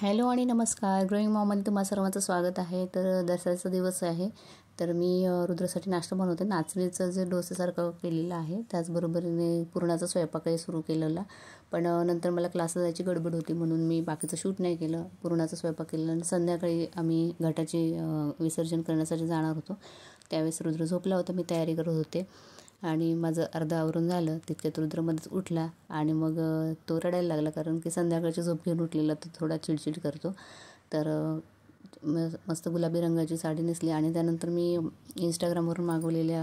hello आणि नमस्कार growing मॉममध्ये तुम्हा सर्वांचं स्वागत आहे तर दसऱ्याचा दिवस आहे तर मी रुद्रासाठी नाश्ता बनवते नाचणीचं जे डोसेसारखं केलेलं आहे त्याचबरोबरीने पुरणाचा स्वयंपाकही सुरू केलेला पण नंतर मला क्लासला जायची गडबड होती म्हणून मी बाकीचं शूट नाही केलं पुरणाचा स्वयंपाक केला आणि संध्याकाळी आम्ही घटाचे विसर्जन करण्यासाठी जाणार होतो त्यावेळेस रुद्र झोपला होता मी तयारी करत होते आणि माझं अर्धं आवरून झालं तितक्यात रुद्रमध्येच उठला आणि मग तो रडायला लागला कारण की संध्याकाळची झोप घेऊन उठलेला तो थोडा चिडचिड करतो तर मस्त गुलाबी रंगाची साडी नेसली आणि त्यानंतर मी इंस्टाग्रामवरून मागवलेल्या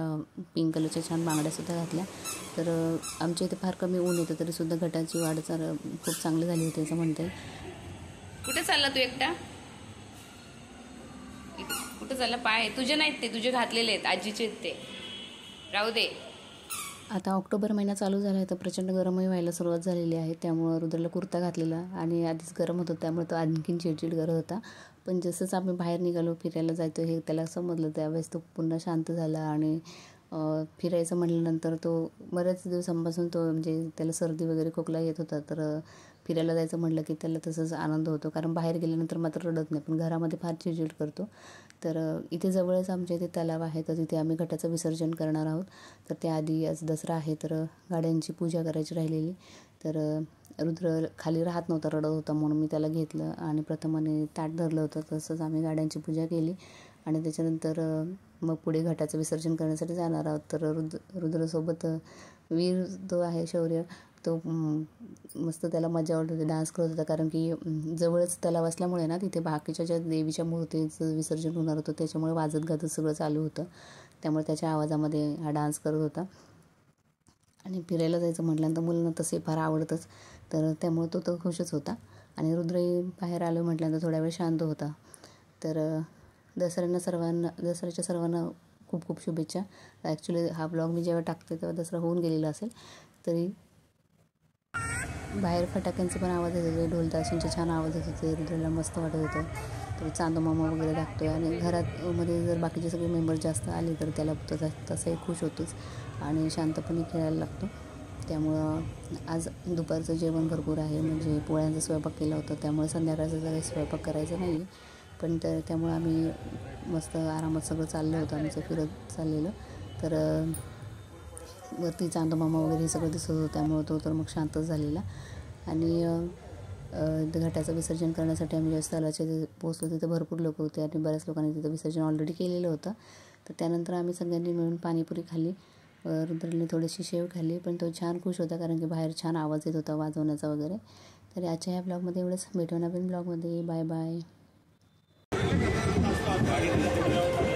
पिंक कलरच्या छान बांगड्यासुद्धा घातल्या तर आमच्या इथे फार कमी ऊन येतं तरीसुद्धा घटाची वाढ चार खूप चांगली झाली होती असं म्हणता येईल कुठे चालला तू एकटा कुठं चालला पाय तुझे नाहीत ते तुझे घातलेले आहेत आजीचे ते राहू दे आता ऑक्टोबर महिना चालू झाला आहे तर प्रचंड गरमही व्हायला सुरुवात झालेली आहे त्यामुळं रुद्राला कुर्ता घातलेला आणि आधीच गरम होतं त्यामुळे तो आणखीन चिडचिड करत होता पण जसंच आम्ही बाहेर निघालो फिरायला जायचो हे त्याला समजलं त्यावेळेस तो पुन्हा शांत झाला आणि फिरायचं म्हटल्यानंतर तो बऱ्याच दिवसांपासून तो म्हणजे त्याला सर्दी वगैरे खोकला येत होता तर फिरायला जायचं म्हटलं की त्याला तसंच आनंद होतो कारण बाहेर गेल्यानंतर मात्र रडत नाही पण घरामध्ये फार चिडचिड करतो तर इथे जवळच आमच्या इथे तलाव आहे तर तिथे आम्ही घटाचं विसर्जन करणार आहोत तर त्याआधी आज दसरा आहे तर गाड्यांची पूजा करायची राहिलेली तर रुद्र खाली राहत नव्हता रडत होता म्हणून मी त्याला घेतलं आणि प्रथमाने ताट धरलं होतं तसंच आम्ही गाड्यांची पूजा केली आणि त्याच्यानंतर मग पुढे घटाचं विसर्जन करण्यासाठी जाणार आहोत तर रुद्र रुद्रसोबत वीर जो आहे शौर्य तो मस्त त्याला मजा वाटत होती डान्स करत होता कारण की जवळच तलाव असल्यामुळे ना तिथे बाकीच्या ज्या देवीच्या मूर्तीचं विसर्जन होणार होतं त्याच्यामुळे वाजत गाजत सगळं चालू होतं त्यामुळे त्याच्या आवाजामध्ये हा डान्स करत होता आणि फिरायला जायचं म्हटल्यानंतर मुलांना तसे फार आवडतंच तर त्यामुळे तो तर खुशच होता आणि रुद्रही बाहेर आलो म्हटल्यानंतर थोडा वेळ शांत होता तर दसऱ्यांना सर्वांना दसऱ्याच्या सर्वांना खूप खूप शुभेच्छा ॲक्च्युली हा ब्लॉग मी जेव्हा टाकते तेव्हा दसरा होऊन गेलेला असेल तरी बाहेर फटाक्यांचे पण आवाज येत होते ढोलताशींचे छान आवाज येत होते मस्त वाटत होतं तर चांदोमामा वगैरे टाकतो आणि घरात मध्ये जर बाकीचे सगळे मेंबर जास्त आले तर त्याला तसा तसंही खुश होतोच आणि शांतपणे खेळायला लागतो त्यामुळं आज दुपारचं जेवण भरपूर आहे म्हणजे पोळ्यांचा स्वयंपाक केला होता त्यामुळे संध्याकाळचा जरा स्वयंपाक करायचा नाही पण तर त्यामुळं आम्ही मस्त आरामात सगळं चाललं होतं आमचं फिरत चाललेलं तर वरती मामा वगैरे हे सगळं दिसत होतं त्यामुळं तो तर मग शांतच झालेला आणि घाटाचं विसर्जन करण्यासाठी आम्ही ज्या स्थळाचे पोहोचलो तिथं भरपूर लोक होते आणि बऱ्याच लोकांनी तिथं विसर्जन ऑलरेडी केलेलं होतं तर त्यानंतर आम्ही सगळ्यांनी मिळून पाणीपुरी खाल्ली रुद्रने थोडीशी शेव खाल्ली पण तो छान खुश होता कारण की बाहेर छान आवाज येत होता वाजवण्याचा वगैरे तर आजच्या ह्या ब्लॉगमध्ये एवढंच भेटवणार पण ब्लॉगमध्ये बाय बाय 何